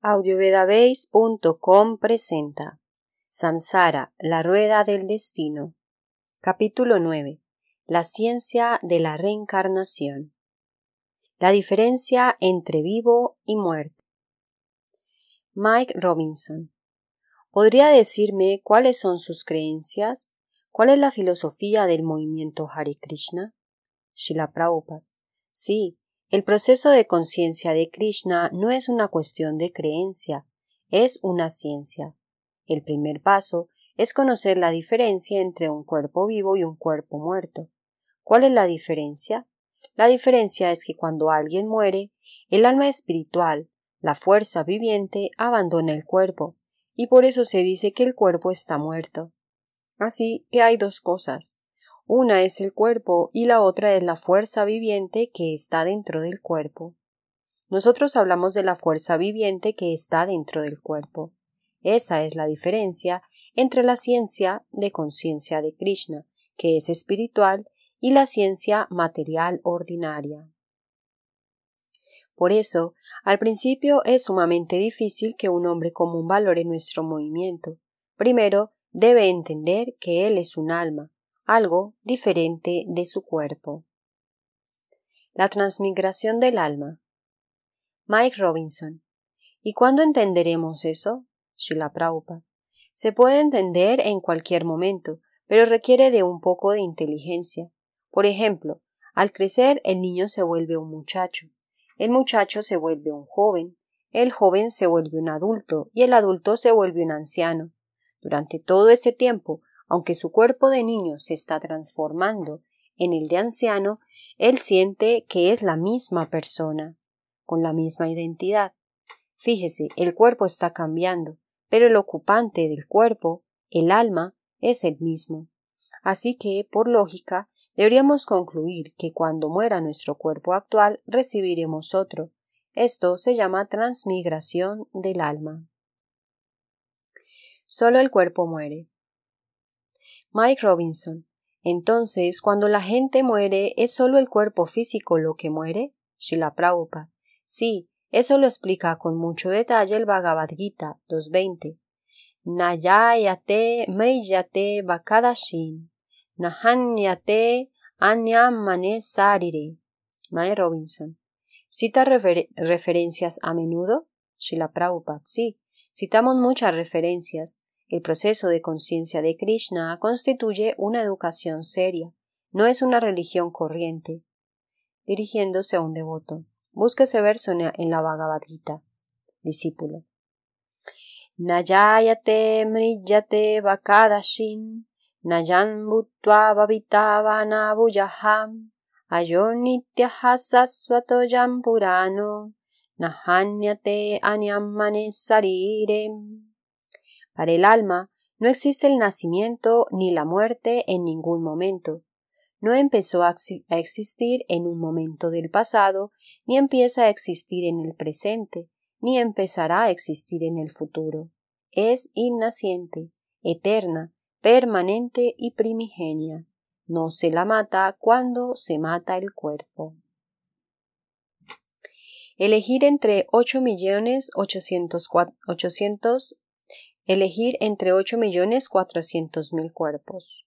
audiovedabase.com presenta Samsara, la rueda del destino. Capítulo 9. La ciencia de la reencarnación. La diferencia entre vivo y muerto. Mike Robinson. ¿Podría decirme cuáles son sus creencias? ¿Cuál es la filosofía del movimiento Hare Krishna? Shila Prabhupada. Sí, el proceso de conciencia de Krishna no es una cuestión de creencia, es una ciencia. El primer paso es conocer la diferencia entre un cuerpo vivo y un cuerpo muerto. ¿Cuál es la diferencia? La diferencia es que cuando alguien muere, el alma espiritual, la fuerza viviente, abandona el cuerpo, y por eso se dice que el cuerpo está muerto. Así que hay dos cosas. Una es el cuerpo y la otra es la fuerza viviente que está dentro del cuerpo. Nosotros hablamos de la fuerza viviente que está dentro del cuerpo. Esa es la diferencia entre la ciencia de conciencia de Krishna, que es espiritual, y la ciencia material ordinaria. Por eso, al principio es sumamente difícil que un hombre común valore nuestro movimiento. Primero, debe entender que él es un alma, algo diferente de su cuerpo. La transmigración del alma. Mike Robinson. ¿Y cuándo entenderemos eso? Sheila Praupa. Se puede entender en cualquier momento, pero requiere de un poco de inteligencia. Por ejemplo, al crecer el niño se vuelve un muchacho, el muchacho se vuelve un joven, el joven se vuelve un adulto y el adulto se vuelve un anciano. Durante todo ese tiempo aunque su cuerpo de niño se está transformando en el de anciano, él siente que es la misma persona, con la misma identidad. Fíjese, el cuerpo está cambiando, pero el ocupante del cuerpo, el alma, es el mismo. Así que, por lógica, deberíamos concluir que cuando muera nuestro cuerpo actual recibiremos otro. Esto se llama transmigración del alma. Solo el cuerpo muere, Mike Robinson. Entonces, cuando la gente muere, ¿es solo el cuerpo físico lo que muere? Shila Sí, eso lo explica con mucho detalle el Bhagavad Gita 2.20. Nayayate meyate bakadashin. Nahanyate anyamane sarire. Mike Robinson. ¿Cita referencias a menudo? Shila Sí, citamos muchas referencias. El proceso de conciencia de Krishna constituye una educación seria, no es una religión corriente. Dirigiéndose a un devoto, busca ese verso en la Bhagavad Gita. Discípulo. Nayayate mriyate vakadashin, nayan bhutva buyaham, ayonityahasasvato yam nahanyate anyam sarirem. Para el alma no existe el nacimiento ni la muerte en ningún momento. No empezó a existir en un momento del pasado, ni empieza a existir en el presente, ni empezará a existir en el futuro. Es innaciente, eterna, permanente y primigenia. No se la mata cuando se mata el cuerpo. Elegir entre ochocientos Elegir entre 8.400.000 cuerpos.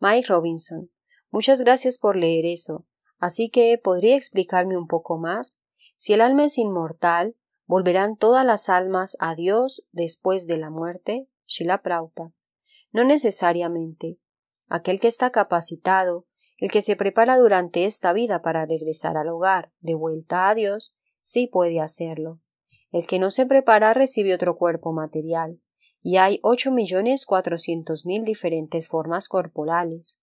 Mike Robinson, muchas gracias por leer eso. Así que, ¿podría explicarme un poco más? Si el alma es inmortal, ¿volverán todas las almas a Dios después de la muerte? Shila Prauta. No necesariamente. Aquel que está capacitado, el que se prepara durante esta vida para regresar al hogar, de vuelta a Dios, sí puede hacerlo. El que no se prepara recibe otro cuerpo material y hay 8.400.000 diferentes formas corporales.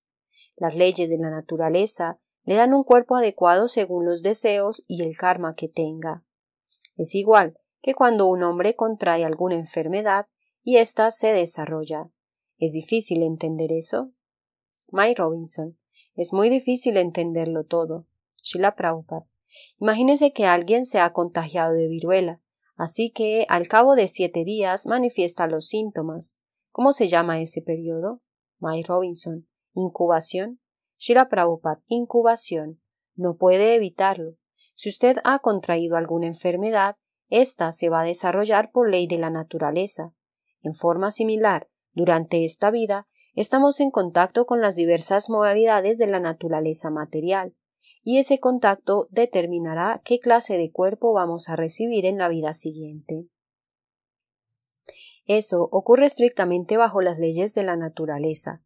Las leyes de la naturaleza le dan un cuerpo adecuado según los deseos y el karma que tenga. Es igual que cuando un hombre contrae alguna enfermedad y ésta se desarrolla. ¿Es difícil entender eso? May Robinson. Es muy difícil entenderlo todo. Sheila Prabhupada. Imagínese que alguien se ha contagiado de viruela. Así que al cabo de siete días manifiesta los síntomas. ¿Cómo se llama ese periodo? Mike Robinson. Incubación. Shira Prabhupada. Incubación. No puede evitarlo. Si usted ha contraído alguna enfermedad, ésta se va a desarrollar por ley de la naturaleza. En forma similar, durante esta vida, estamos en contacto con las diversas modalidades de la naturaleza material, y ese contacto determinará qué clase de cuerpo vamos a recibir en la vida siguiente. Eso ocurre estrictamente bajo las leyes de la naturaleza.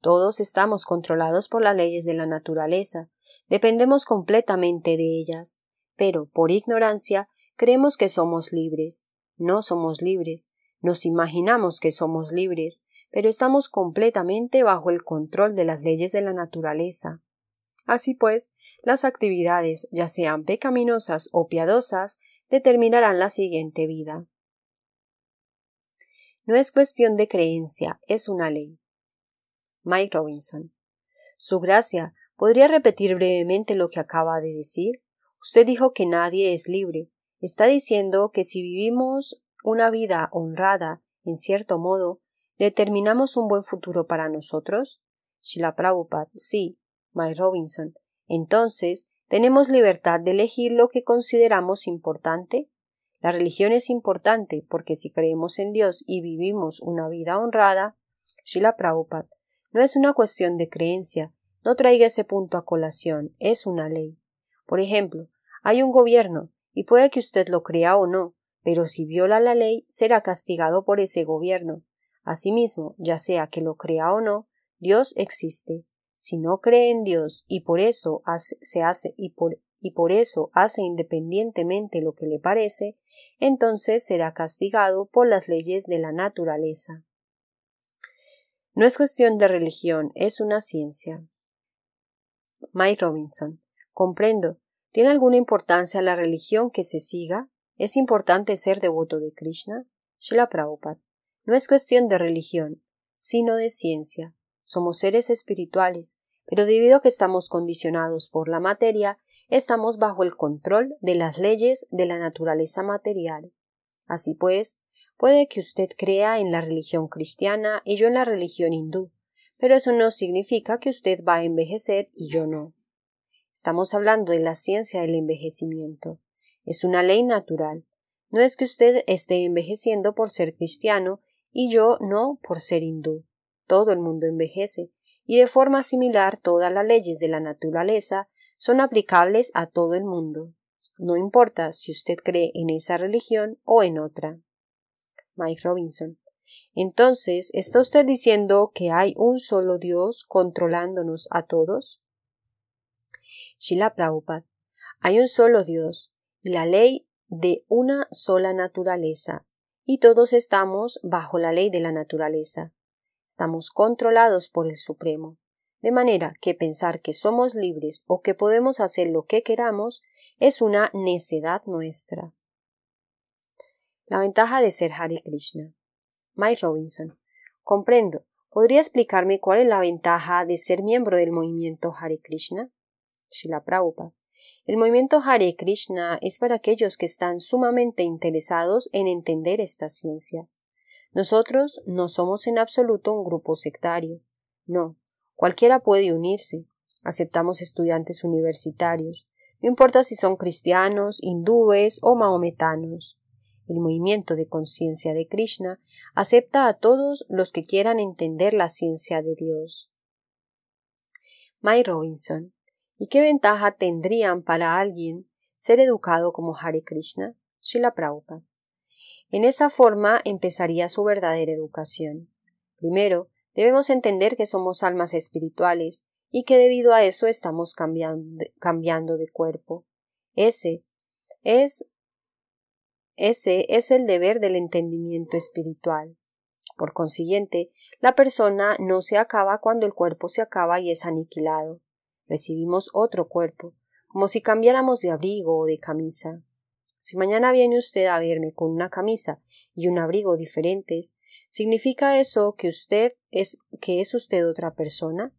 Todos estamos controlados por las leyes de la naturaleza, dependemos completamente de ellas, pero por ignorancia creemos que somos libres. No somos libres, nos imaginamos que somos libres, pero estamos completamente bajo el control de las leyes de la naturaleza. Así pues, las actividades, ya sean pecaminosas o piadosas, determinarán la siguiente vida. No es cuestión de creencia, es una ley. Mike Robinson. Su gracia, ¿podría repetir brevemente lo que acaba de decir? Usted dijo que nadie es libre. Está diciendo que si vivimos una vida honrada, en cierto modo, ¿determinamos un buen futuro para nosotros? Shila Prabhupada, sí, Robinson. Entonces, ¿tenemos libertad de elegir lo que consideramos importante? La religión es importante porque si creemos en Dios y vivimos una vida honrada, no es una cuestión de creencia, no traiga ese punto a colación, es una ley. Por ejemplo, hay un gobierno, y puede que usted lo crea o no, pero si viola la ley será castigado por ese gobierno. Asimismo, ya sea que lo crea o no, Dios existe. Si no cree en Dios y por eso hace, se hace y por, y por eso hace independientemente lo que le parece, entonces será castigado por las leyes de la naturaleza. No es cuestión de religión, es una ciencia. Mike Robinson. Comprendo. ¿Tiene alguna importancia la religión que se siga? ¿Es importante ser devoto de Krishna? Srila Prabhupada. No es cuestión de religión, sino de ciencia. Somos seres espirituales, pero debido a que estamos condicionados por la materia, estamos bajo el control de las leyes de la naturaleza material. Así pues, puede que usted crea en la religión cristiana y yo en la religión hindú, pero eso no significa que usted va a envejecer y yo no. Estamos hablando de la ciencia del envejecimiento. Es una ley natural. No es que usted esté envejeciendo por ser cristiano y yo no por ser hindú. Todo el mundo envejece, y de forma similar todas las leyes de la naturaleza son aplicables a todo el mundo. No importa si usted cree en esa religión o en otra. Mike Robinson. Entonces, ¿está usted diciendo que hay un solo Dios controlándonos a todos? Shila Prabhupada. Hay un solo Dios y la ley de una sola naturaleza, y todos estamos bajo la ley de la naturaleza. Estamos controlados por el Supremo. De manera que pensar que somos libres o que podemos hacer lo que queramos es una necedad nuestra. La ventaja de ser Hare Krishna. Mike Robinson. Comprendo. ¿Podría explicarme cuál es la ventaja de ser miembro del movimiento Hare Krishna? Shila Prabhupada. El movimiento Hare Krishna es para aquellos que están sumamente interesados en entender esta ciencia. Nosotros no somos en absoluto un grupo sectario. No, cualquiera puede unirse. Aceptamos estudiantes universitarios, no importa si son cristianos, hindúes o mahometanos. El movimiento de conciencia de Krishna acepta a todos los que quieran entender la ciencia de Dios. May Robinson. ¿Y qué ventaja tendrían para alguien ser educado como Hare Krishna? Srila en esa forma empezaría su verdadera educación. Primero, debemos entender que somos almas espirituales y que debido a eso estamos cambiando, cambiando de cuerpo. Ese es, ese es el deber del entendimiento espiritual. Por consiguiente, la persona no se acaba cuando el cuerpo se acaba y es aniquilado. Recibimos otro cuerpo, como si cambiáramos de abrigo o de camisa. Si mañana viene usted a verme con una camisa y un abrigo diferentes, ¿significa eso que usted es que es usted otra persona?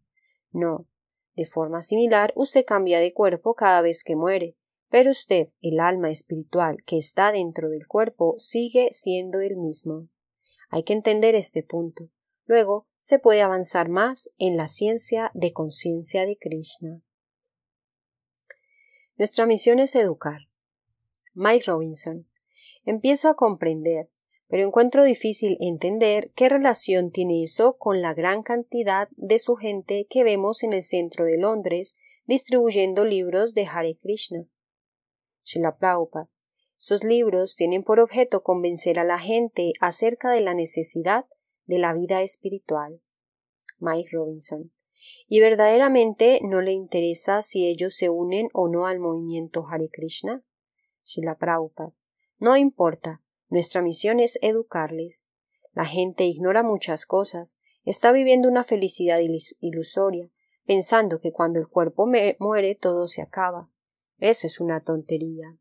No. De forma similar, usted cambia de cuerpo cada vez que muere, pero usted, el alma espiritual que está dentro del cuerpo, sigue siendo el mismo. Hay que entender este punto. Luego, se puede avanzar más en la ciencia de conciencia de Krishna. Nuestra misión es educar, Mike Robinson. Empiezo a comprender, pero encuentro difícil entender qué relación tiene eso con la gran cantidad de su gente que vemos en el centro de Londres distribuyendo libros de Hare Krishna. Srila Prabhupada. Sus libros tienen por objeto convencer a la gente acerca de la necesidad de la vida espiritual. Mike Robinson. Y verdaderamente no le interesa si ellos se unen o no al movimiento Hare Krishna. No importa, nuestra misión es educarles. La gente ignora muchas cosas, está viviendo una felicidad ilusoria, pensando que cuando el cuerpo muere todo se acaba. Eso es una tontería.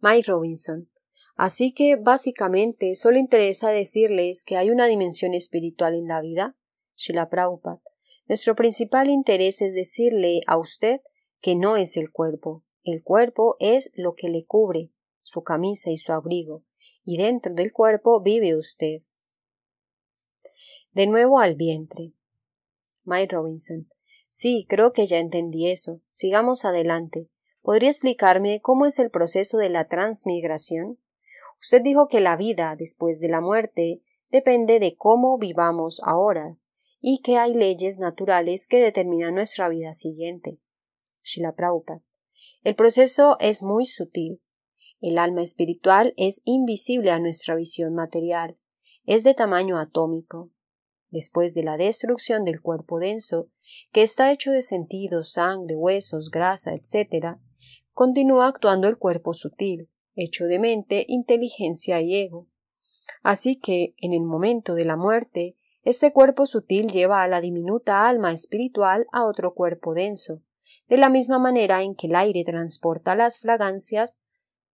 Mike Robinson. Así que básicamente solo interesa decirles que hay una dimensión espiritual en la vida, Shila Nuestro principal interés es decirle a usted que no es el cuerpo, el cuerpo es lo que le cubre, su camisa y su abrigo, y dentro del cuerpo vive usted. De nuevo al vientre. Mike Robinson. Sí, creo que ya entendí eso. Sigamos adelante. ¿Podría explicarme cómo es el proceso de la transmigración? Usted dijo que la vida después de la muerte depende de cómo vivamos ahora y que hay leyes naturales que determinan nuestra vida siguiente. Shila el proceso es muy sutil. El alma espiritual es invisible a nuestra visión material. Es de tamaño atómico. Después de la destrucción del cuerpo denso, que está hecho de sentido, sangre, huesos, grasa, etc., continúa actuando el cuerpo sutil, hecho de mente, inteligencia y ego. Así que, en el momento de la muerte, este cuerpo sutil lleva a la diminuta alma espiritual a otro cuerpo denso, de la misma manera en que el aire transporta las fragancias,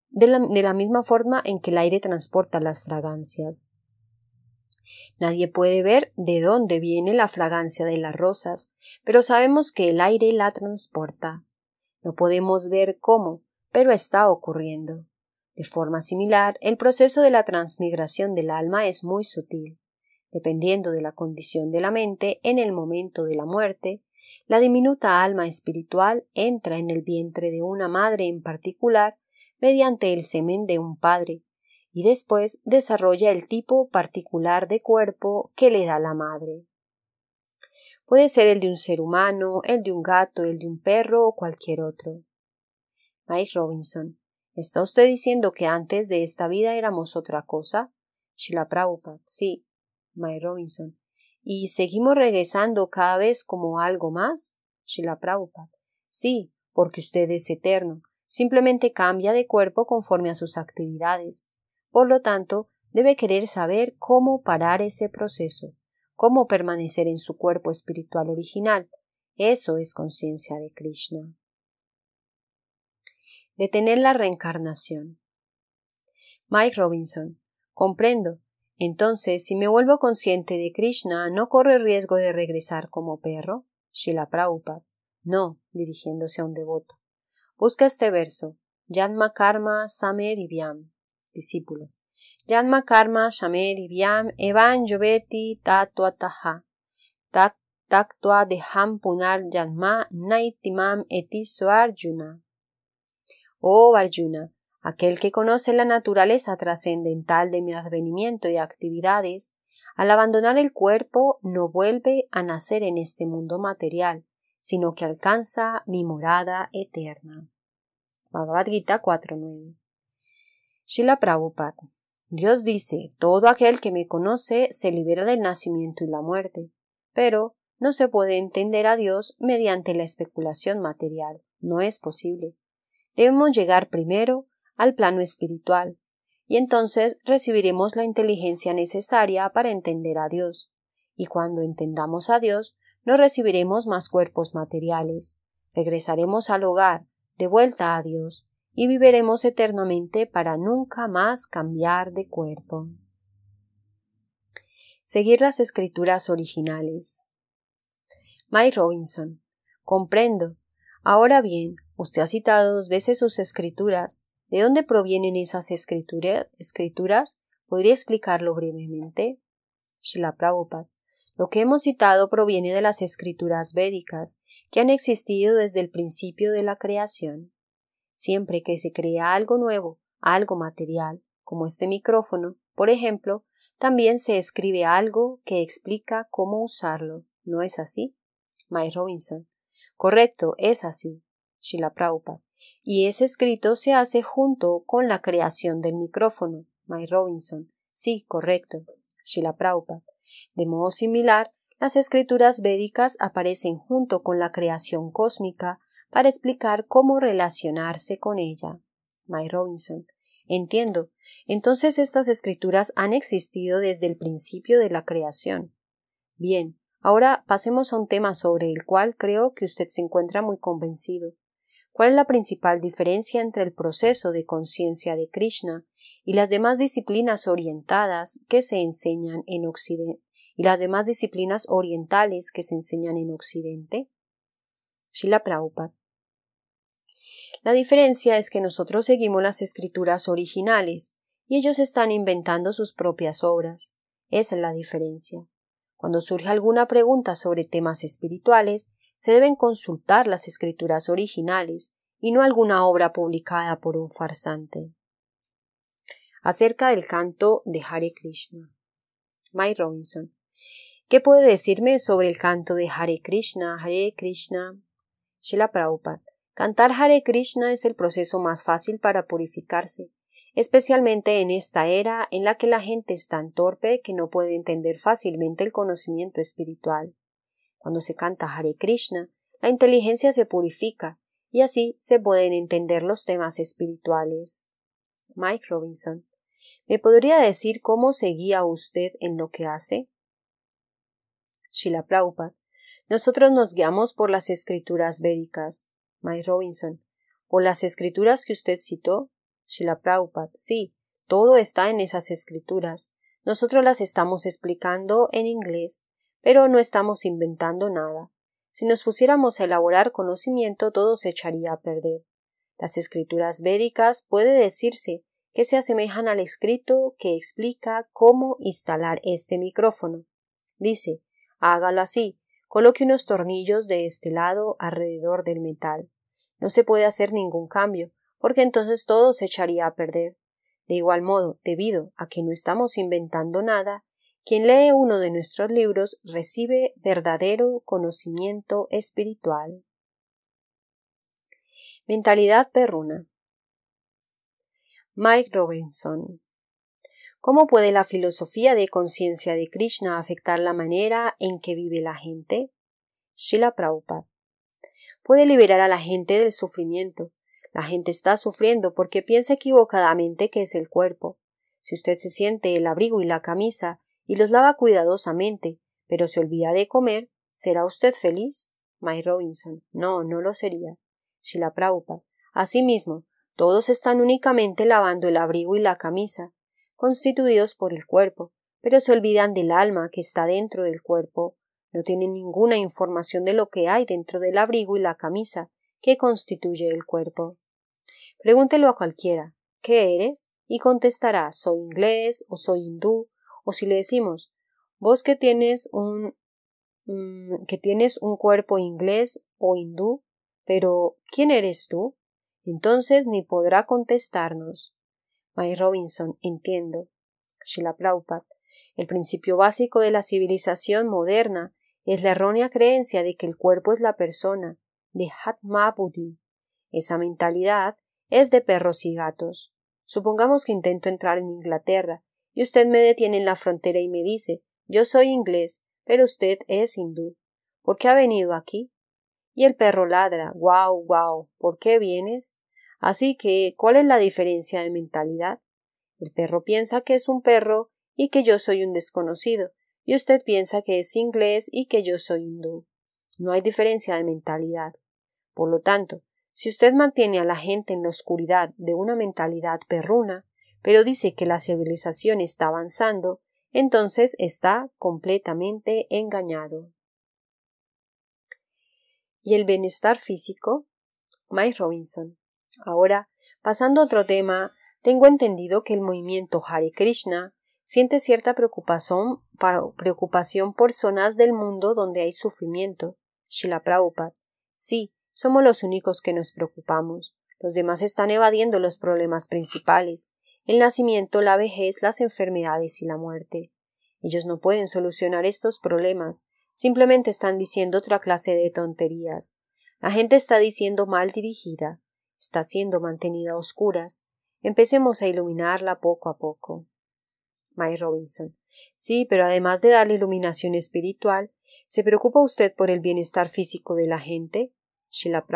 de la, misma forma en que el aire transporta las fragancias. Nadie puede ver de dónde viene la fragancia de las rosas, pero sabemos que el aire la transporta. No podemos ver cómo, pero está ocurriendo. De forma similar, el proceso de la transmigración del alma es muy sutil. Dependiendo de la condición de la mente en el momento de la muerte, la diminuta alma espiritual entra en el vientre de una madre en particular mediante el semen de un padre y después desarrolla el tipo particular de cuerpo que le da la madre. Puede ser el de un ser humano, el de un gato, el de un perro o cualquier otro. Mike Robinson, ¿está usted diciendo que antes de esta vida éramos otra cosa? Sheila sí. Mike Robinson, y seguimos regresando cada vez como algo más? Shila Prabhupada. Sí, porque usted es eterno. Simplemente cambia de cuerpo conforme a sus actividades. Por lo tanto, debe querer saber cómo parar ese proceso, cómo permanecer en su cuerpo espiritual original. Eso es conciencia de Krishna. Detener la reencarnación. Mike Robinson. Comprendo. Entonces, si me vuelvo consciente de Krishna, no corre riesgo de regresar como perro. Shila No, dirigiéndose a un devoto. Busca este verso. Yadma Karma Same Divyam. Discípulo. Yadma Karma Same Divyam Evan Yoveti Tatuataha. Tak Taktua Deham Punar Naitimam Etiso Arjuna. Oh Arjuna, Aquel que conoce la naturaleza trascendental de mi advenimiento y actividades, al abandonar el cuerpo no vuelve a nacer en este mundo material, sino que alcanza mi morada eterna. Bhagavad Gita 4.9 Shila Dios dice, todo aquel que me conoce se libera del nacimiento y la muerte, pero no se puede entender a Dios mediante la especulación material, no es posible. Debemos llegar primero al plano espiritual, y entonces recibiremos la inteligencia necesaria para entender a Dios, y cuando entendamos a Dios, no recibiremos más cuerpos materiales, regresaremos al hogar, de vuelta a Dios, y viviremos eternamente para nunca más cambiar de cuerpo. Seguir las escrituras originales. May Robinson. Comprendo. Ahora bien, usted ha citado dos veces sus escrituras, ¿De dónde provienen esas escrituras? ¿Podría explicarlo brevemente? Shila Lo que hemos citado proviene de las escrituras védicas, que han existido desde el principio de la creación. Siempre que se crea algo nuevo, algo material, como este micrófono, por ejemplo, también se escribe algo que explica cómo usarlo. ¿No es así? Mike Robinson. Correcto, es así. Shila y ese escrito se hace junto con la creación del micrófono. May Robinson. Sí, correcto. Shila De modo similar, las escrituras védicas aparecen junto con la creación cósmica para explicar cómo relacionarse con ella. May Robinson. Entiendo. Entonces estas escrituras han existido desde el principio de la creación. Bien, ahora pasemos a un tema sobre el cual creo que usted se encuentra muy convencido. ¿Cuál es la principal diferencia entre el proceso de conciencia de Krishna y las demás disciplinas orientadas que se enseñan en Occidente y las demás disciplinas orientales que se enseñan en Occidente? Shila Prabhupada. La diferencia es que nosotros seguimos las escrituras originales y ellos están inventando sus propias obras. Esa es la diferencia. Cuando surge alguna pregunta sobre temas espirituales, se deben consultar las escrituras originales y no alguna obra publicada por un farsante. Acerca del canto de Hare Krishna. May Robinson. ¿Qué puede decirme sobre el canto de Hare Krishna, Hare Krishna? Shila Prabhupada. Cantar Hare Krishna es el proceso más fácil para purificarse, especialmente en esta era en la que la gente es tan torpe que no puede entender fácilmente el conocimiento espiritual. Cuando se canta Hare Krishna, la inteligencia se purifica y así se pueden entender los temas espirituales. Mike Robinson, ¿me podría decir cómo se guía usted en lo que hace? Shila nosotros nos guiamos por las escrituras védicas. Mike Robinson, ¿o las escrituras que usted citó? Shila sí, todo está en esas escrituras. Nosotros las estamos explicando en inglés pero no estamos inventando nada. Si nos pusiéramos a elaborar conocimiento, todo se echaría a perder. Las escrituras védicas puede decirse que se asemejan al escrito que explica cómo instalar este micrófono. Dice, hágalo así, coloque unos tornillos de este lado alrededor del metal. No se puede hacer ningún cambio, porque entonces todo se echaría a perder. De igual modo, debido a que no estamos inventando nada, quien lee uno de nuestros libros recibe verdadero conocimiento espiritual. Mentalidad perruna. Mike Robinson. ¿Cómo puede la filosofía de conciencia de Krishna afectar la manera en que vive la gente? Shila Prabhupada. Puede liberar a la gente del sufrimiento. La gente está sufriendo porque piensa equivocadamente que es el cuerpo. Si usted se siente el abrigo y la camisa, y los lava cuidadosamente, pero se olvida de comer, ¿será usted feliz? May Robinson. No, no lo sería. Shila Asimismo, todos están únicamente lavando el abrigo y la camisa, constituidos por el cuerpo, pero se olvidan del alma que está dentro del cuerpo. No tienen ninguna información de lo que hay dentro del abrigo y la camisa que constituye el cuerpo. Pregúntelo a cualquiera, ¿qué eres? y contestará soy inglés o soy hindú o si le decimos, vos que tienes un mm, que tienes un cuerpo inglés o hindú, pero ¿quién eres tú? Entonces ni podrá contestarnos. May Robinson, entiendo. la el principio básico de la civilización moderna es la errónea creencia de que el cuerpo es la persona, de Hatma Esa mentalidad es de perros y gatos. Supongamos que intento entrar en Inglaterra y usted me detiene en la frontera y me dice yo soy inglés, pero usted es hindú. ¿Por qué ha venido aquí? Y el perro ladra guau, guau, ¿por qué vienes? Así que, ¿cuál es la diferencia de mentalidad? El perro piensa que es un perro y que yo soy un desconocido, y usted piensa que es inglés y que yo soy hindú. No hay diferencia de mentalidad. Por lo tanto, si usted mantiene a la gente en la oscuridad de una mentalidad perruna, pero dice que la civilización está avanzando, entonces está completamente engañado. ¿Y el bienestar físico? Mike Robinson. Ahora, pasando a otro tema, tengo entendido que el movimiento Hare Krishna siente cierta preocupación, por zonas del mundo donde hay sufrimiento. Shila Prabhupada. Sí, somos los únicos que nos preocupamos. Los demás están evadiendo los problemas principales el nacimiento, la vejez, las enfermedades y la muerte. Ellos no pueden solucionar estos problemas, simplemente están diciendo otra clase de tonterías. La gente está diciendo mal dirigida, está siendo mantenida a oscuras. Empecemos a iluminarla poco a poco. May Robinson. Sí, pero además de darle iluminación espiritual, ¿se preocupa usted por el bienestar físico de la gente? Sheila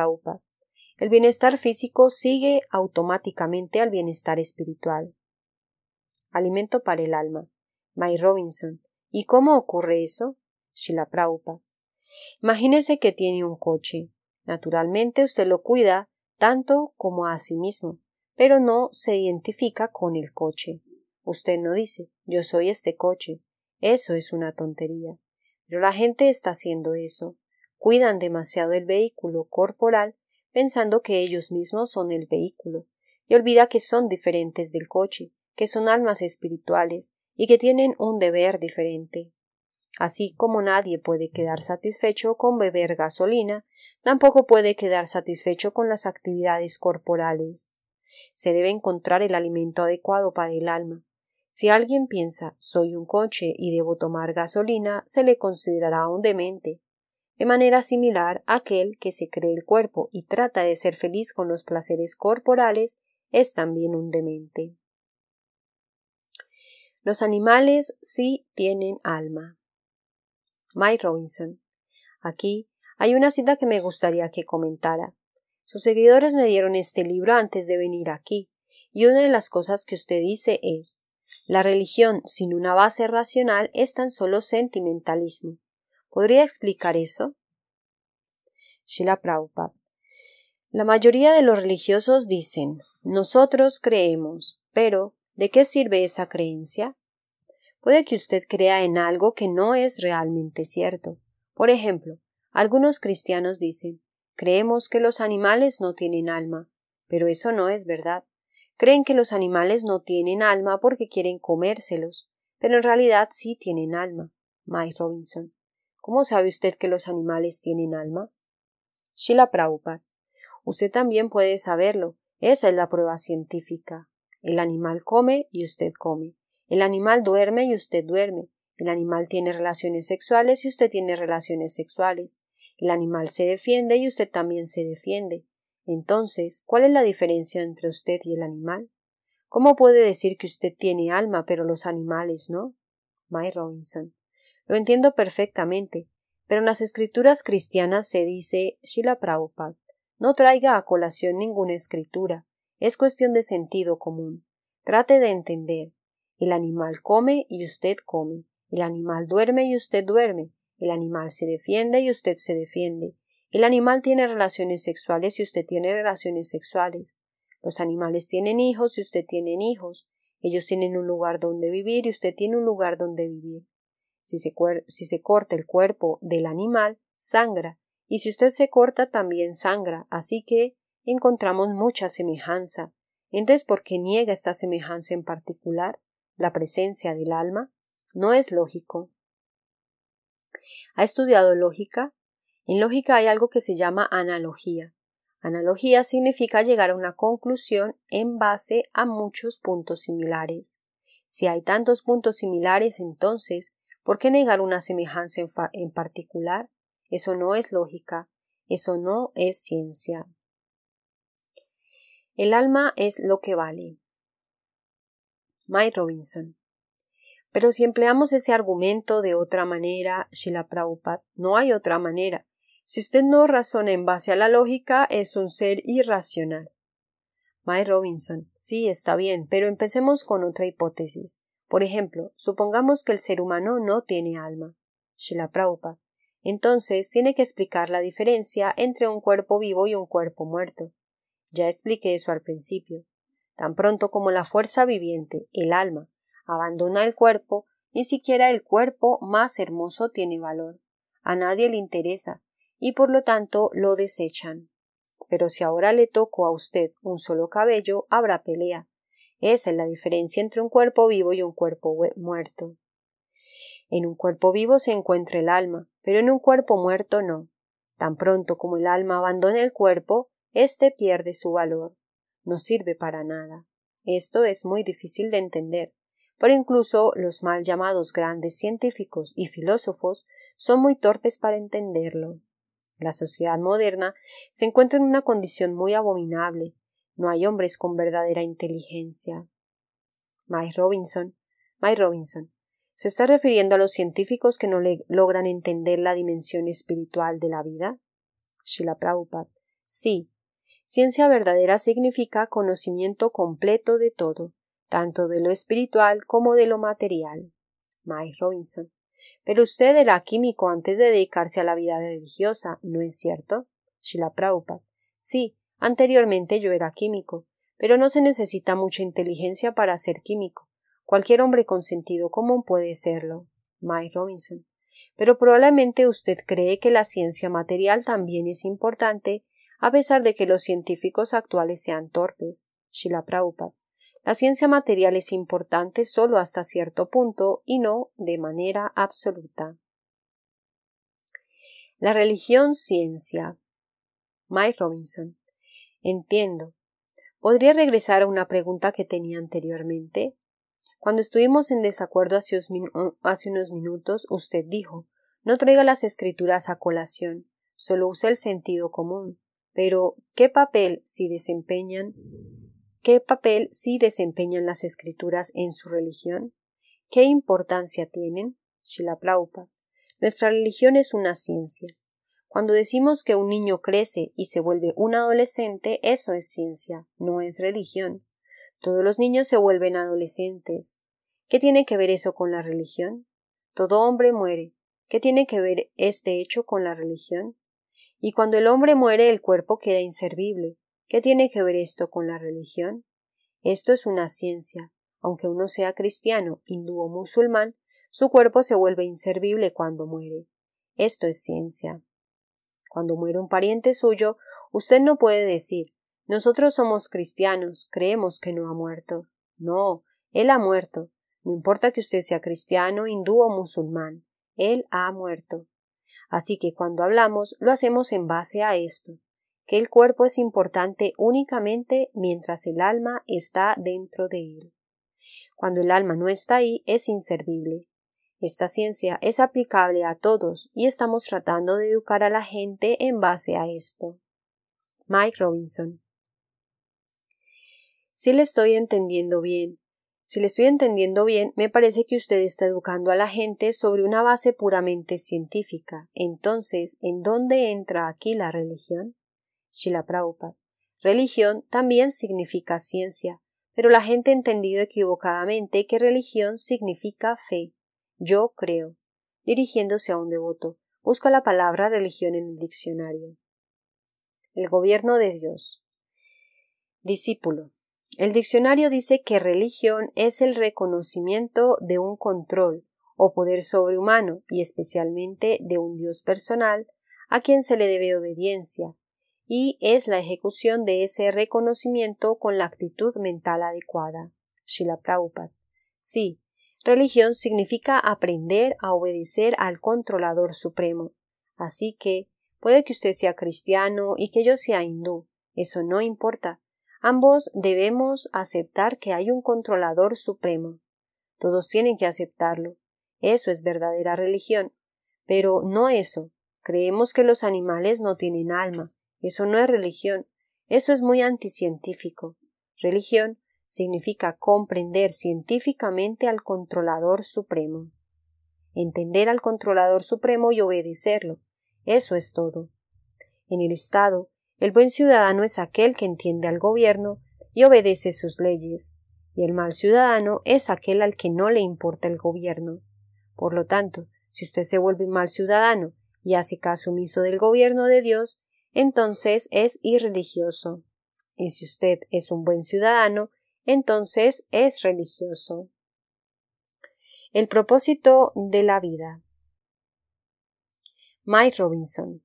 el bienestar físico sigue automáticamente al bienestar espiritual. Alimento para el alma. May Robinson. ¿Y cómo ocurre eso? Shila Praupa. Imagínese que tiene un coche. Naturalmente usted lo cuida tanto como a sí mismo, pero no se identifica con el coche. Usted no dice, yo soy este coche. Eso es una tontería. Pero la gente está haciendo eso. Cuidan demasiado el vehículo corporal pensando que ellos mismos son el vehículo, y olvida que son diferentes del coche, que son almas espirituales y que tienen un deber diferente. Así como nadie puede quedar satisfecho con beber gasolina, tampoco puede quedar satisfecho con las actividades corporales. Se debe encontrar el alimento adecuado para el alma. Si alguien piensa soy un coche y debo tomar gasolina, se le considerará un demente, de manera similar aquel que se cree el cuerpo y trata de ser feliz con los placeres corporales es también un demente. Los animales sí tienen alma. Mike Robinson. Aquí hay una cita que me gustaría que comentara. Sus seguidores me dieron este libro antes de venir aquí, y una de las cosas que usted dice es la religión sin una base racional es tan solo sentimentalismo. ¿Podría explicar eso? Shila Prabhupada. La mayoría de los religiosos dicen, nosotros creemos, pero ¿de qué sirve esa creencia? Puede que usted crea en algo que no es realmente cierto. Por ejemplo, algunos cristianos dicen, creemos que los animales no tienen alma, pero eso no es verdad. Creen que los animales no tienen alma porque quieren comérselos, pero en realidad sí tienen alma. Mike Robinson. ¿Cómo sabe usted que los animales tienen alma? Shila Prabhupada. Usted también puede saberlo. Esa es la prueba científica. El animal come y usted come. El animal duerme y usted duerme. El animal tiene relaciones sexuales y usted tiene relaciones sexuales. El animal se defiende y usted también se defiende. Entonces, ¿cuál es la diferencia entre usted y el animal? ¿Cómo puede decir que usted tiene alma pero los animales no? May Robinson. Lo entiendo perfectamente, pero en las escrituras cristianas se dice Shila Prabhupada, no traiga a colación ninguna escritura, es cuestión de sentido común. Trate de entender. El animal come y usted come. El animal duerme y usted duerme. El animal se defiende y usted se defiende. El animal tiene relaciones sexuales y usted tiene relaciones sexuales. Los animales tienen hijos y usted tiene hijos. Ellos tienen un lugar donde vivir y usted tiene un lugar donde vivir. Si se, corta el cuerpo del animal, sangra, y si usted se corta también sangra, así que encontramos mucha semejanza. Entonces, ¿por qué niega esta semejanza en particular, la presencia del alma? No es lógico. ¿Ha estudiado lógica? En lógica hay algo que se llama analogía. Analogía significa llegar a una conclusión en base a muchos puntos similares. Si hay tantos puntos similares, entonces ¿Por qué negar una semejanza en, particular? Eso no es lógica, eso no es ciencia. El alma es lo que vale. Mike Robinson. Pero si empleamos ese argumento de otra manera, Shila Prabhupada, no hay otra manera. Si usted no razona en base a la lógica, es un ser irracional. Mike Robinson, sí, está bien, pero empecemos con otra hipótesis. Por ejemplo, supongamos que el ser humano no tiene alma. Shilapraupa. Entonces tiene que explicar la diferencia entre un cuerpo vivo y un cuerpo muerto. Ya expliqué eso al principio. Tan pronto como la fuerza viviente, el alma, abandona el cuerpo, ni siquiera el cuerpo más hermoso tiene valor. A nadie le interesa, y por lo tanto lo desechan. Pero si ahora le toco a usted un solo cabello, habrá pelea. Esa es la diferencia entre un cuerpo vivo y un cuerpo muerto. En un cuerpo vivo se encuentra el alma, pero en un cuerpo muerto no. Tan pronto como el alma abandona el cuerpo, éste pierde su valor. No sirve para nada. Esto es muy difícil de entender, pero incluso los mal llamados grandes científicos y filósofos son muy torpes para entenderlo. La sociedad moderna se encuentra en una condición muy abominable, no hay hombres con verdadera inteligencia. Mike Robinson. Mike Robinson. ¿Se está refiriendo a los científicos que no logran entender la dimensión espiritual de la vida? Sheila Sí. Ciencia verdadera significa conocimiento completo de todo, tanto de lo espiritual como de lo material. Mike Robinson. Pero usted era químico antes de dedicarse a la vida religiosa, ¿no es cierto? Sheila Sí, Anteriormente yo era químico, pero no se necesita mucha inteligencia para ser químico. Cualquier hombre con sentido común puede serlo. Mike Robinson. Pero probablemente usted cree que la ciencia material también es importante, a pesar de que los científicos actuales sean torpes. Shila Prabhupada. La ciencia material es importante solo hasta cierto punto y no de manera absoluta. La religión ciencia. Mike Robinson. Entiendo. ¿Podría regresar a una pregunta que tenía anteriormente? Cuando estuvimos en desacuerdo oh, hace, unos minutos, usted dijo No traiga las escrituras a colación, solo use el sentido común. Pero, ¿qué papel si desempeñan? ¿Qué papel si desempeñan las escrituras en su religión? ¿Qué importancia tienen? Shilaplaupa. Nuestra religión es una ciencia. Cuando decimos que un niño crece y se vuelve un adolescente, eso es ciencia, no es religión. Todos los niños se vuelven adolescentes. ¿Qué tiene que ver eso con la religión? Todo hombre muere. ¿Qué tiene que ver este hecho con la religión? Y cuando el hombre muere el cuerpo queda inservible. ¿Qué tiene que ver esto con la religión? Esto es una ciencia. Aunque uno sea cristiano, hindú o musulmán, su cuerpo se vuelve inservible cuando muere. Esto es ciencia. Cuando muere un pariente suyo, usted no puede decir nosotros somos cristianos, creemos que no ha muerto. No, él ha muerto. No importa que usted sea cristiano, hindú o musulmán, él ha muerto. Así que cuando hablamos, lo hacemos en base a esto, que el cuerpo es importante únicamente mientras el alma está dentro de él. Cuando el alma no está ahí, es inservible. Esta ciencia es aplicable a todos y estamos tratando de educar a la gente en base a esto. Mike Robinson. Si le estoy entendiendo bien, si le estoy entendiendo bien, me parece que usted está educando a la gente sobre una base puramente científica. Entonces, ¿en dónde entra aquí la religión? Shila Prabhupada. Religión también significa ciencia, pero la gente ha entendido equivocadamente que religión significa fe. Yo creo, dirigiéndose a un devoto, busca la palabra religión en el diccionario. El gobierno de Dios. Discípulo. El diccionario dice que religión es el reconocimiento de un control o poder sobrehumano y especialmente de un Dios personal a quien se le debe obediencia, y es la ejecución de ese reconocimiento con la actitud mental adecuada. Shila Prabhupada. Sí, Religión significa aprender a obedecer al controlador supremo. Así que puede que usted sea cristiano y que yo sea hindú, eso no importa. Ambos debemos aceptar que hay un controlador supremo. Todos tienen que aceptarlo. Eso es verdadera religión. Pero no eso. Creemos que los animales no tienen alma. Eso no es religión. Eso es muy anticientífico. Religión significa comprender científicamente al controlador supremo. Entender al controlador supremo y obedecerlo. Eso es todo. En el Estado, el buen ciudadano es aquel que entiende al gobierno y obedece sus leyes, y el mal ciudadano es aquel al que no le importa el gobierno. Por lo tanto, si usted se vuelve mal ciudadano y hace caso omiso del gobierno de Dios, entonces es irreligioso. Y si usted es un buen ciudadano entonces es religioso. El propósito de la vida. Mike Robinson.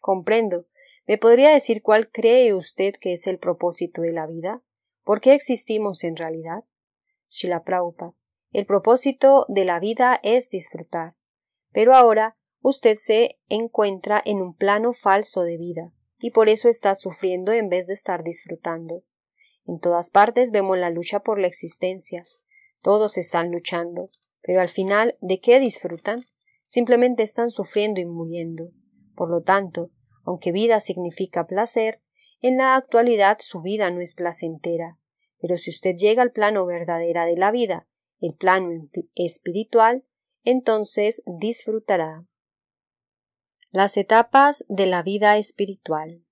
Comprendo. ¿Me podría decir cuál cree usted que es el propósito de la vida? ¿Por qué existimos en realidad? Shilapraupa El propósito de la vida es disfrutar. Pero ahora usted se encuentra en un plano falso de vida, y por eso está sufriendo en vez de estar disfrutando. En todas partes vemos la lucha por la existencia. Todos están luchando, pero al final, ¿de qué disfrutan? Simplemente están sufriendo y muriendo. Por lo tanto, aunque vida significa placer, en la actualidad su vida no es placentera. Pero si usted llega al plano verdadera de la vida, el plano espiritual, entonces disfrutará. Las etapas de la vida espiritual.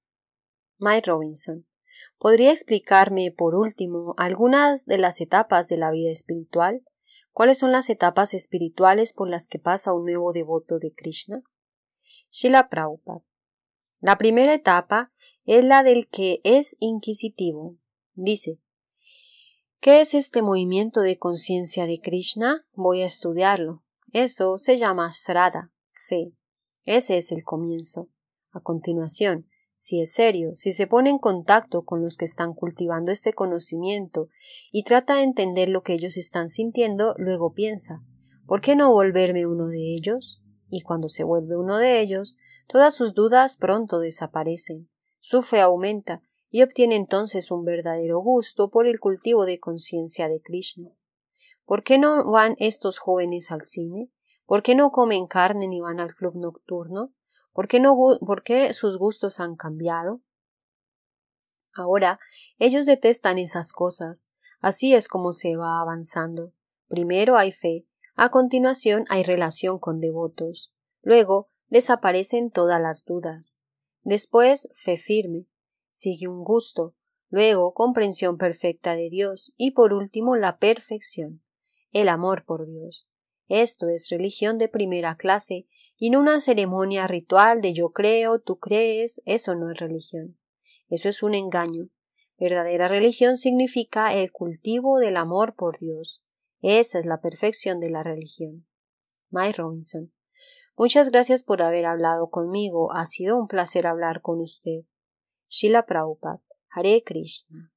Mike Robinson ¿Podría explicarme, por último, algunas de las etapas de la vida espiritual? ¿Cuáles son las etapas espirituales por las que pasa un nuevo devoto de Krishna? Shila Prabhupada. La primera etapa es la del que es inquisitivo. Dice, ¿qué es este movimiento de conciencia de Krishna? Voy a estudiarlo. Eso se llama srada fe. Ese es el comienzo. A continuación, si es serio, si se pone en contacto con los que están cultivando este conocimiento y trata de entender lo que ellos están sintiendo, luego piensa ¿por qué no volverme uno de ellos? Y cuando se vuelve uno de ellos, todas sus dudas pronto desaparecen, su fe aumenta, y obtiene entonces un verdadero gusto por el cultivo de conciencia de Krishna. ¿Por qué no van estos jóvenes al cine? ¿Por qué no comen carne ni van al club nocturno? ¿Por qué, sus gustos han cambiado? Ahora ellos detestan esas cosas. Así es como se va avanzando. Primero hay fe, a continuación hay relación con devotos, luego desaparecen todas las dudas, después fe firme, sigue un gusto, luego comprensión perfecta de Dios y por último la perfección, el amor por Dios. Esto es religión de primera clase y en una ceremonia ritual de yo creo, tú crees, eso no es religión. Eso es un engaño. Verdadera religión significa el cultivo del amor por Dios. Esa es la perfección de la religión. May Robinson. Muchas gracias por haber hablado conmigo. Ha sido un placer hablar con usted. Shila Prabhupada. Hare Krishna.